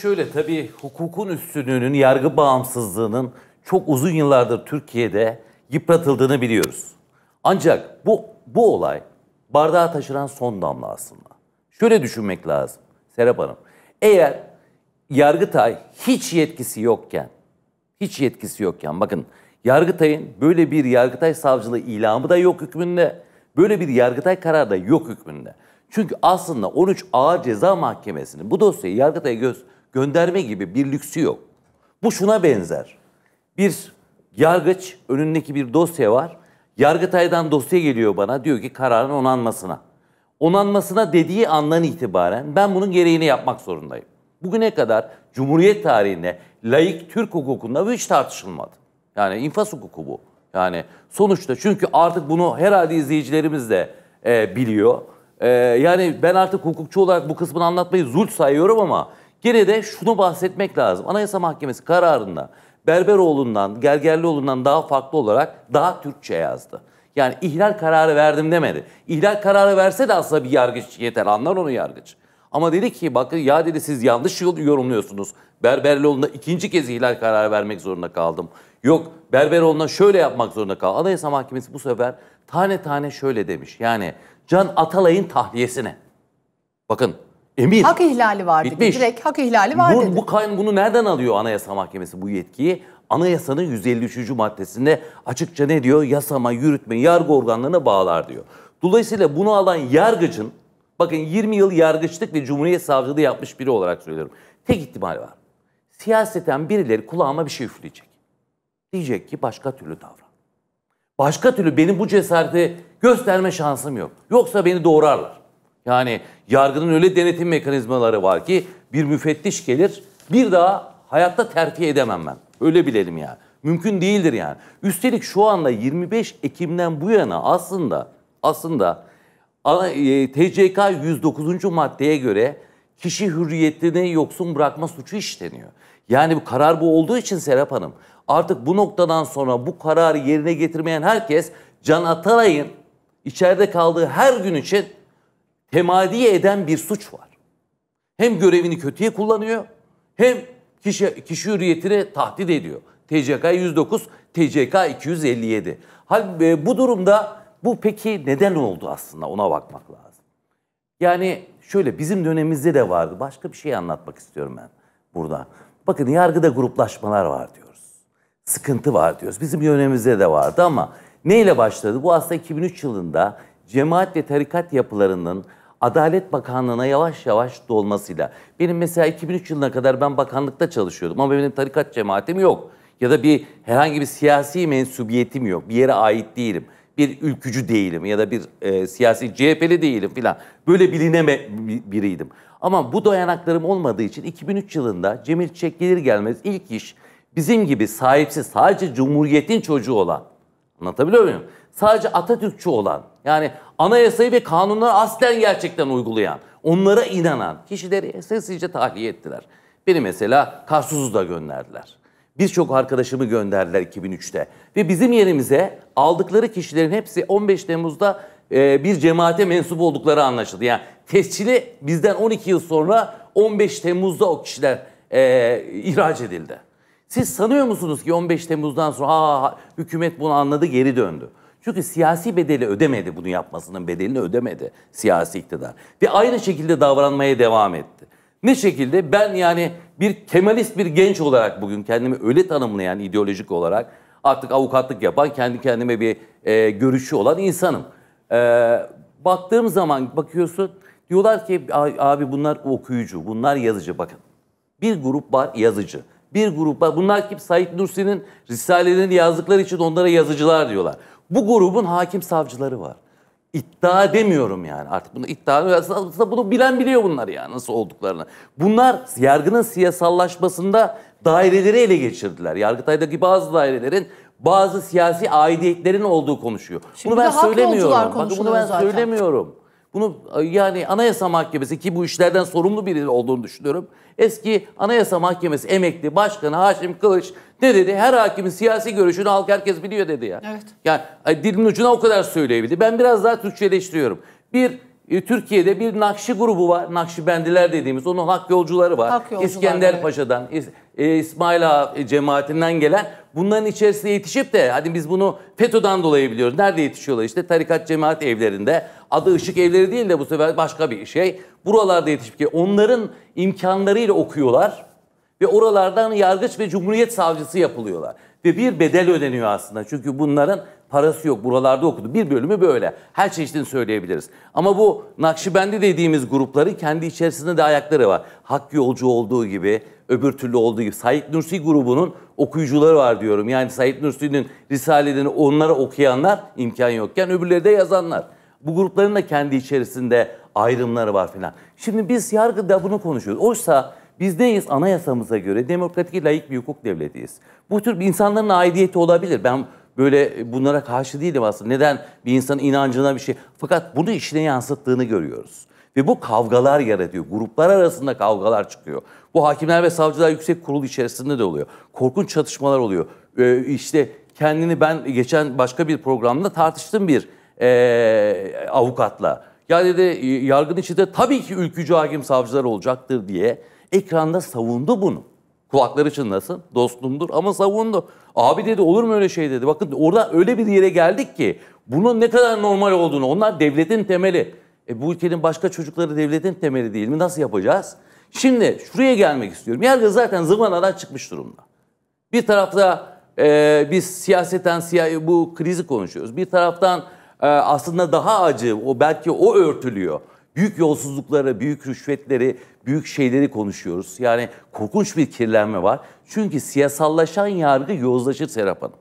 Şöyle tabii hukukun üstünlüğünün, yargı bağımsızlığının çok uzun yıllardır Türkiye'de yıpratıldığını biliyoruz. Ancak bu bu olay bardağa taşıran son damla aslında. Şöyle düşünmek lazım Serap Hanım. Eğer Yargıtay hiç yetkisi yokken, hiç yetkisi yokken bakın Yargıtay'ın böyle bir Yargıtay savcılığı ilamı da yok hükmünde. Böyle bir Yargıtay kararı da yok hükmünde. Çünkü aslında 13 Ağır Ceza Mahkemesi'nin bu dosyayı Yargıtay'a göz gönderme gibi bir lüksü yok. Bu şuna benzer. Bir yargıç önündeki bir dosya var. Yargıtay'dan dosya geliyor bana diyor ki kararın onanmasına. Onanmasına dediği andan itibaren ben bunun gereğini yapmak zorundayım. Bugüne kadar Cumhuriyet tarihinde laik Türk hukukunda bu hiç tartışılmadı. Yani infaz hukuku bu. Yani sonuçta çünkü artık bunu herhalde izleyicilerimiz de e, biliyor. E, yani ben artık hukukçu olarak bu kısmını anlatmayı zul sayıyorum ama Gene de şunu bahsetmek lazım. Anayasa Mahkemesi kararında Berberoğlu'ndan, Gergerlioğlu'ndan daha farklı olarak daha Türkçe yazdı. Yani ihlal kararı verdim demedi. İhlal kararı verse de aslında bir yargıç yeter anlar onu yargıç. Ama dedi ki bakın ya dedi siz yanlış yorumluyorsunuz. Berberlioğlu'na ikinci kez ihlal kararı vermek zorunda kaldım. Yok Berberoğlu'na şöyle yapmak zorunda kaldım. Anayasa Mahkemesi bu sefer tane tane şöyle demiş. Yani Can Atalay'ın tahliyesine. Bakın emir. Hak ihlali var dedi. Direkt hak ihlali var bu, dedi. Bu kanun bunu nereden alıyor Anayasa Mahkemesi bu yetkiyi? Anayasanın 153. maddesinde açıkça ne diyor? Yasama, yürütme, yargı organlarına bağlar diyor. Dolayısıyla bunu alan yargıcın, bakın 20 yıl yargıçlık ve cumhuriyet savcılığı yapmış biri olarak söylüyorum. Tek ihtimal var. Siyaseten birileri kulağıma bir şey üfleyecek. Diyecek ki başka türlü davran. Başka türlü benim bu cesareti gösterme şansım yok. Yoksa beni doğrarlar. Yani yargının öyle denetim mekanizmaları var ki bir müfettiş gelir bir daha hayatta terfi edemem ben. Öyle bilelim yani. Mümkün değildir yani. Üstelik şu anda 25 Ekim'den bu yana aslında aslında e, TCK 109. maddeye göre kişi hürriyetini yoksun bırakma suçu işleniyor. Yani bu karar bu olduğu için Serap Hanım artık bu noktadan sonra bu kararı yerine getirmeyen herkes Can Atalay'ın içeride kaldığı her gün için temadi eden bir suç var. Hem görevini kötüye kullanıyor hem kişi, kişi hürriyetini tahdit ediyor. TCK 109, TCK 257. Hal, e, bu durumda bu peki neden oldu aslında ona bakmak lazım. Yani şöyle bizim dönemimizde de vardı. Başka bir şey anlatmak istiyorum ben burada. Bakın yargıda gruplaşmalar var diyoruz. Sıkıntı var diyoruz. Bizim dönemimizde de vardı ama neyle başladı? Bu aslında 2003 yılında cemaat ve tarikat yapılarının Adalet Bakanlığı'na yavaş yavaş dolmasıyla. Benim mesela 2003 yılına kadar ben bakanlıkta çalışıyordum ama benim tarikat cemaatim yok. Ya da bir herhangi bir siyasi mensubiyetim yok. Bir yere ait değilim. Bir ülkücü değilim ya da bir e, siyasi CHP'li değilim filan. Böyle bilineme biriydim. Ama bu dayanaklarım olmadığı için 2003 yılında Cemil Çiçek gelir gelmez ilk iş bizim gibi sahipsiz sadece Cumhuriyet'in çocuğu olan Anlatabiliyor muyum? Sadece Atatürkçü olan, yani anayasayı ve kanunları aslen gerçekten uygulayan, onlara inanan kişileri sessizce tahliye ettiler. Beni mesela Karsuz'u da gönderdiler. Birçok arkadaşımı gönderdiler 2003'te. Ve bizim yerimize aldıkları kişilerin hepsi 15 Temmuz'da e, bir cemaate mensup oldukları anlaşıldı. Yani tescili bizden 12 yıl sonra 15 Temmuz'da o kişiler e, ihraç edildi. Siz sanıyor musunuz ki 15 Temmuz'dan sonra Aa, hükümet bunu anladı geri döndü. Çünkü siyasi bedeli ödemedi bunu yapmasının bedelini ödemedi siyasi iktidar. Ve aynı şekilde davranmaya devam etti. Ne şekilde? Ben yani bir Kemalist bir genç olarak bugün kendimi öyle tanımlayan ideolojik olarak artık avukatlık yapan kendi kendime bir e, görüşü olan insanım. E, baktığım zaman bakıyorsun diyorlar ki abi bunlar okuyucu, bunlar yazıcı bakın. Bir grup var yazıcı bir grup Bunlar kim? Said Nursi'nin risalelerini yazdıkları için onlara yazıcılar diyorlar. Bu grubun hakim savcıları var. İddia demiyorum yani artık bunu iddia aslında bunu bilen biliyor bunlar ya nasıl olduklarını. Bunlar yargının siyasallaşmasında daireleri ele geçirdiler. Yargıtay'daki bazı dairelerin bazı siyasi aidiyetlerin olduğu konuşuyor. Şimdi bunu ben söylemiyorum. Bakın bunu ben zaten. söylemiyorum. Bunu e, yani Anayasa Mahkemesi ki bu işlerden sorumlu biri olduğunu düşünüyorum. Eski Anayasa Mahkemesi emekli başkanı Haşim Kılıç ne dedi? Her hakimin siyasi görüşünü halk herkes biliyor dedi ya. Evet. Yani dilimin ucuna o kadar söyleyebildi. Ben biraz daha Türkçeleştiriyorum. Bir e, Türkiye'de bir nakşi grubu var. Nakşibendiler dediğimiz. Onun hak yolcuları var. Hak yolcular, İskender evet. Paşa'dan, e, İsmail Ağa e, cemaatinden gelen bunların içerisinde yetişip de hadi biz bunu FETÖ'den dolayı biliyoruz. Nerede yetişiyorlar işte tarikat cemaat evlerinde. Adı ışık evleri değil de bu sefer başka bir şey. Buralarda yetişip ki onların imkanlarıyla okuyorlar ve oralardan yargıç ve cumhuriyet savcısı yapılıyorlar. Ve bir bedel ödeniyor aslında. Çünkü bunların parası yok buralarda okudu. Bir bölümü böyle. Her çeşitini söyleyebiliriz. Ama bu Nakşibendi dediğimiz grupları kendi içerisinde de ayakları var. Hak Yolcu olduğu gibi, öbür türlü olduğu gibi. Said Nursi grubunun okuyucuları var diyorum. Yani Said Nursi'nin risalelerini onlara okuyanlar imkan yokken öbürleri de yazanlar. Bu grupların da kendi içerisinde ayrımları var filan. Şimdi biz yargıda bunu konuşuyoruz. Oysa biz neyiz? Anayasamıza göre demokratik, layık bir hukuk devletiyiz. Bu tür insanların aidiyeti olabilir. Ben böyle bunlara karşı değilim aslında. Neden? Bir insanın inancına bir şey. Fakat bunu işine yansıttığını görüyoruz. Ve bu kavgalar yaratıyor. Gruplar arasında kavgalar çıkıyor. Bu Hakimler ve Savcılar Yüksek kurul içerisinde de oluyor. Korkunç çatışmalar oluyor. Ee, işte kendini ben geçen başka bir programda tartıştım bir e, avukatla. Ya dedi yargının içinde tabii ki ülkücü hakim savcılar olacaktır diye ekranda savundu bunu. Kulakları çınlasın. Dostumdur ama savundu. Abi dedi olur mu öyle şey dedi. Bakın orada öyle bir yere geldik ki bunun ne kadar normal olduğunu. Onlar devletin temeli. E bu ülkenin başka çocukları devletin temeli değil mi? Nasıl yapacağız? Şimdi şuraya gelmek istiyorum. Yargı zaten zıvanadan çıkmış durumda. Bir tarafta e, biz siyaseten siya bu krizi konuşuyoruz. Bir taraftan e, aslında daha acı, o belki o örtülüyor. Büyük yolsuzlukları, büyük rüşvetleri, büyük şeyleri konuşuyoruz. Yani korkunç bir kirlenme var. Çünkü siyasallaşan yargı yozlaşır Serap Hanım.